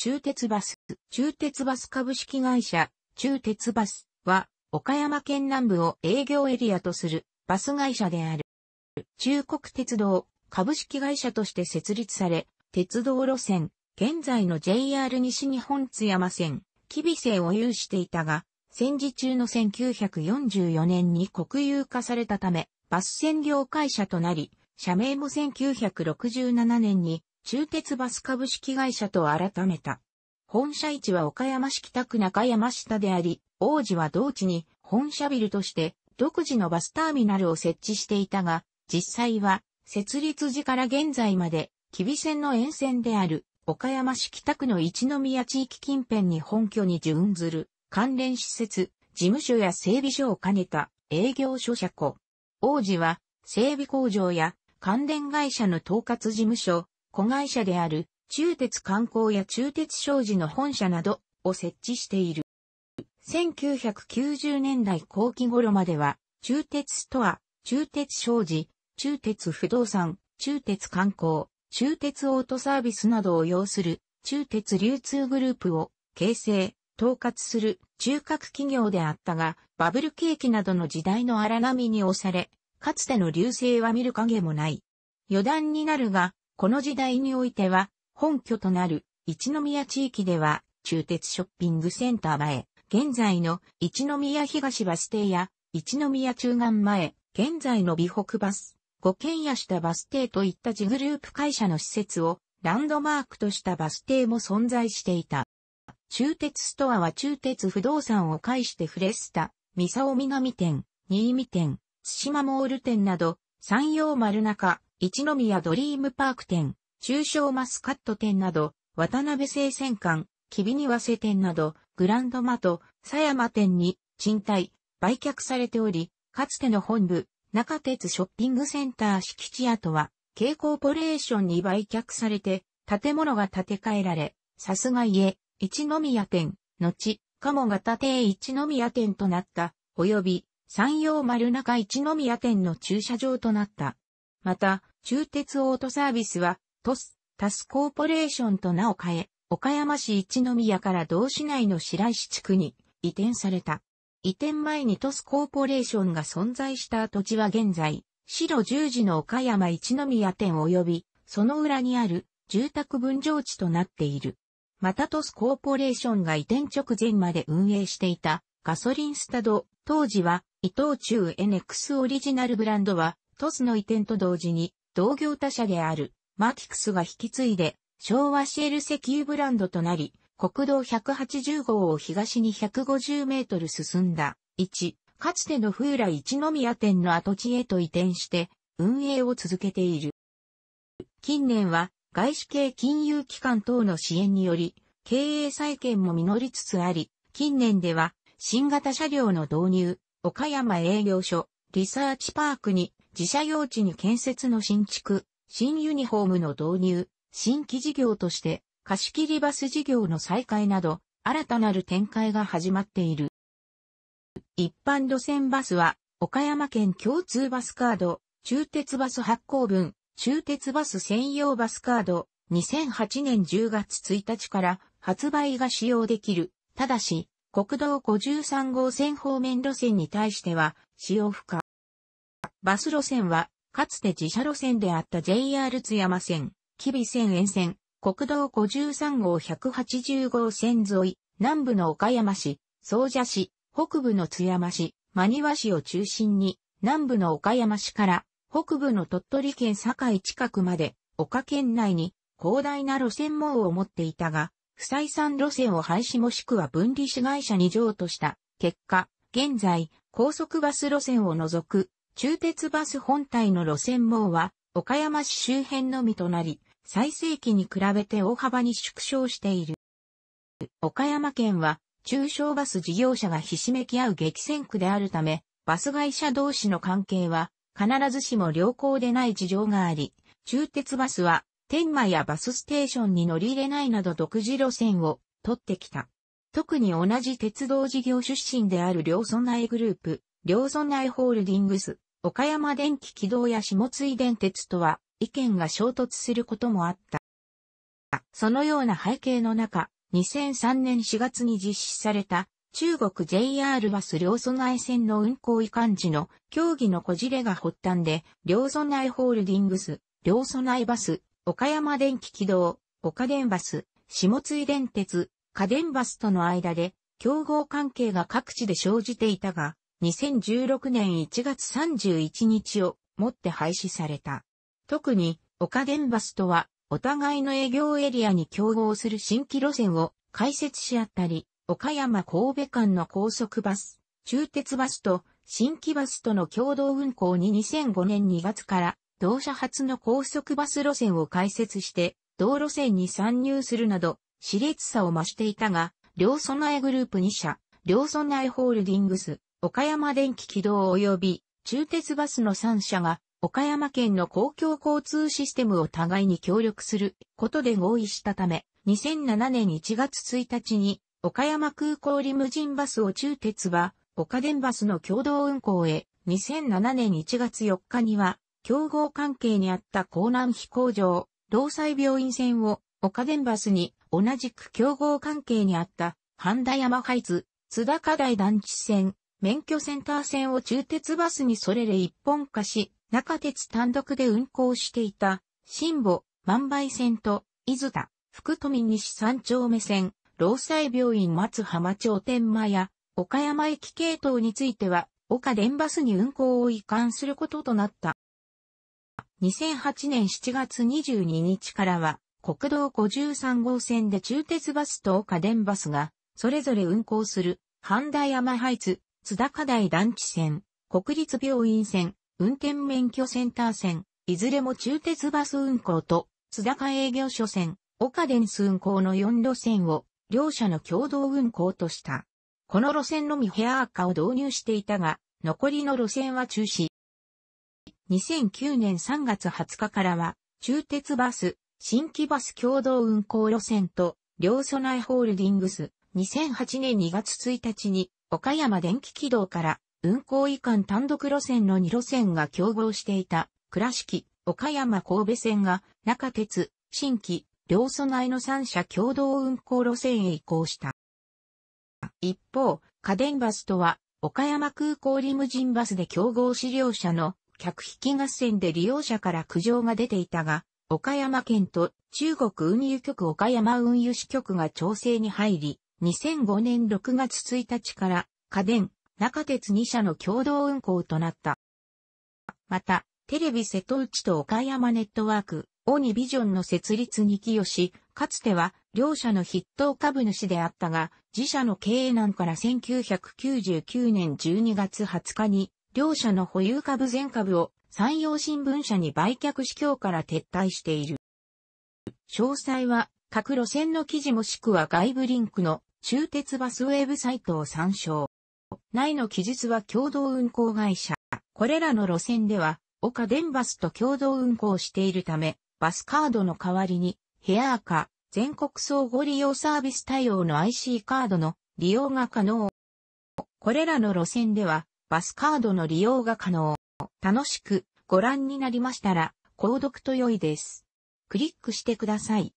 中鉄バス、中鉄バス株式会社、中鉄バスは、岡山県南部を営業エリアとするバス会社である。中国鉄道株式会社として設立され、鉄道路線、現在の JR 西日本津山線、吉備線を有していたが、戦時中の1944年に国有化されたため、バス専業会社となり、社名も1967年に中鉄バス株式会社と改めた。本社位置は岡山市北区中山下であり、王子は同地に本社ビルとして独自のバスターミナルを設置していたが、実際は設立時から現在まで、吉備線の沿線である岡山市北区の一宮地域近辺に本拠に準ずる関連施設、事務所や整備所を兼ねた営業所社庫。王子は整備工場や関連会社の統括事務所、子会社である中鉄観光や中鉄商事の本社などを設置している。1990年代後期頃までは、中鉄ストア、中鉄商事、中鉄不動産、中鉄観光、中鉄オートサービスなどを要する中鉄流通グループを形成、統括する中核企業であったが、バブル景気などの時代の荒波に押され、かつての流星は見る影もない。余談になるが、この時代においては、本拠となる一宮地域では、中鉄ショッピングセンター前、現在の一宮東バス停や、一宮中岸前、現在の美北バス、五軒や下バス停といった事グループ会社の施設をランドマークとしたバス停も存在していた。中鉄ストアは中鉄不動産を介してフレスタ、三沢南店、新見店、津島モール店など、山陽丸中、一宮ドリームパーク店、中小マスカット店など、渡辺製鮮館、きびにわせ店など、グランドマト、狭山店に、賃貸、売却されており、かつての本部、中鉄ショッピングセンター敷地跡は、K コーポレーションに売却されて、建物が建て替えられ、さすが家、一宮店、後、鴨型邸一宮店となった、及び、山陽丸中一宮店の駐車場となった。また、中鉄オートサービスは、トス、タスコーポレーションと名を変え、岡山市一宮から同市内の白石地区に移転された。移転前にトスコーポレーションが存在した土地は現在、白十字の岡山一宮店及び、その裏にある住宅分譲地となっている。またトスコーポレーションが移転直前まで運営していたガソリンスタド、当時は伊藤忠 NX オリジナルブランドはトスの移転と同時に、同業他社である、マティクスが引き継いで、昭和シェール石油ブランドとなり、国道180号を東に150メートル進んだ。1、かつての風来一宮店の跡地へと移転して、運営を続けている。近年は、外資系金融機関等の支援により、経営再建も実りつつあり、近年では、新型車両の導入、岡山営業所、リサーチパークに自社用地に建設の新築、新ユニフォームの導入、新規事業として貸し切りバス事業の再開など、新たなる展開が始まっている。一般路線バスは、岡山県共通バスカード、中鉄バス発行分、中鉄バス専用バスカード、2008年10月1日から発売が使用できる。ただし、国道53号線方面路線に対しては使用不可。バス路線は、かつて自社路線であった JR 津山線、吉備線沿線、国道53号180号線沿い、南部の岡山市、総社市、北部の津山市、真庭市を中心に、南部の岡山市から北部の鳥取県境近くまで、岡県内に広大な路線網を持っていたが、不採算路線を廃止もしくは分離市会社に譲渡した結果、現在、高速バス路線を除く中鉄バス本体の路線網は、岡山市周辺のみとなり、最盛期に比べて大幅に縮小している。岡山県は、中小バス事業者がひしめき合う激戦区であるため、バス会社同士の関係は、必ずしも良好でない事情があり、中鉄バスは、天満やバスステーションに乗り入れないなど独自路線を取ってきた。特に同じ鉄道事業出身である両村内グループ、両村内ホールディングス、岡山電気軌道や下津井電鉄とは意見が衝突することもあった。そのような背景の中、2003年4月に実施された中国 JR バス両備内線の運行移管時の協議のこじれが発端で、両備内ホールディングス、両備内バス、岡山電気軌道、岡電バス、下津井電鉄、家電バスとの間で、競合関係が各地で生じていたが、2016年1月31日をもって廃止された。特に、岡電バスとは、お互いの営業エリアに競合する新規路線を開設し合ったり、岡山神戸間の高速バス、中鉄バスと新規バスとの共同運行に2005年2月から同社初の高速バス路線を開設して道路線に参入するなど熾烈さを増していたが、両備えグループ2社、両備えホールディングス、岡山電気軌道及び中鉄バスの3社が岡山県の公共交通システムを互いに協力することで合意したため、2007年1月1日に岡山空港リムジンバスを中鉄は岡電バスの共同運行へ、2007年1月4日には競合関係にあった江南飛行場、労災病院線を岡電バスに同じく競合関係にあった半田山ハイ津田課題団地線、免許センター線を中鉄バスにそれれ一本化し、中鉄単独で運行していた、新保、万倍線と、伊豆田、福富西三丁目線、労災病院松浜町天満や、岡山駅系統については、岡電バスに運行を移管することとなった。2008年7月22日からは、国道53号線で中鉄バスと岡電バスが、それぞれ運行する、半田山ハイツ、津高台団地線、国立病院線、運転免許センター線、いずれも中鉄バス運行と、津高営業所線、岡電数運行の4路線を、両社の共同運行とした。この路線のみヘアーカを導入していたが、残りの路線は中止。2009年3月20日からは、中鉄バス、新規バス共同運行路線と、両備えホールディングス、2008年2月1日に、岡山電気軌道から運行移管単独路線の2路線が競合していた倉敷、岡山神戸線が中鉄、新規、両備内の3社共同運行路線へ移行した。一方、家電バスとは岡山空港リムジンバスで競合資料車の客引き合戦で利用者から苦情が出ていたが、岡山県と中国運輸局岡山運輸支局が調整に入り、2005年6月1日から家電、中鉄2社の共同運行となった。また、テレビ瀬戸内と岡山ネットワーク、オニビジョンの設立に寄与し、かつては両社の筆頭株主であったが、自社の経営難から1999年12月20日に、両社の保有株全株を山陽新聞社に売却市況から撤退している。詳細は各路線の記事もしくは外部リンクの中鉄バスウェブサイトを参照。内の記述は共同運行会社。これらの路線では、岡電バスと共同運行しているため、バスカードの代わりに、ヘアーカ、全国総合利用サービス対応の IC カードの利用が可能。これらの路線では、バスカードの利用が可能。楽しくご覧になりましたら、購読と良いです。クリックしてください。